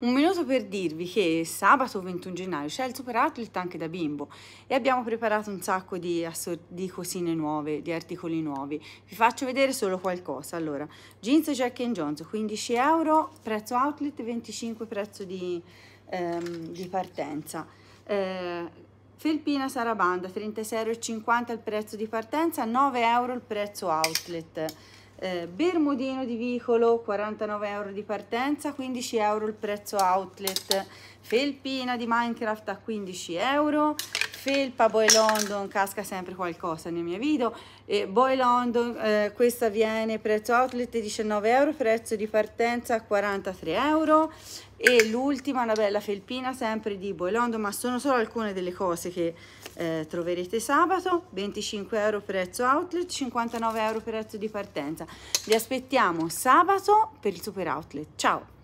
Un minuto per dirvi che sabato 21 gennaio c'è il superato Outlet anche da bimbo e abbiamo preparato un sacco di, di, cosine nuove, di articoli nuovi. Vi faccio vedere solo qualcosa. Allora, jeans Jack Jones 15 euro, prezzo outlet 25 prezzo di, ehm, di partenza. Eh, felpina Sarabanda 36,50 euro il prezzo di partenza, 9 euro il prezzo outlet eh, bermudino di vicolo 49 euro di partenza 15 euro il prezzo outlet felpina di minecraft a 15 euro felpa Boy London casca sempre qualcosa nei miei video e Boy London eh, questa viene prezzo outlet 19 euro prezzo di partenza 43 euro e l'ultima una bella felpina sempre di Boy London ma sono solo alcune delle cose che eh, troverete sabato 25 euro prezzo outlet 59 euro prezzo di partenza vi aspettiamo sabato per il super outlet ciao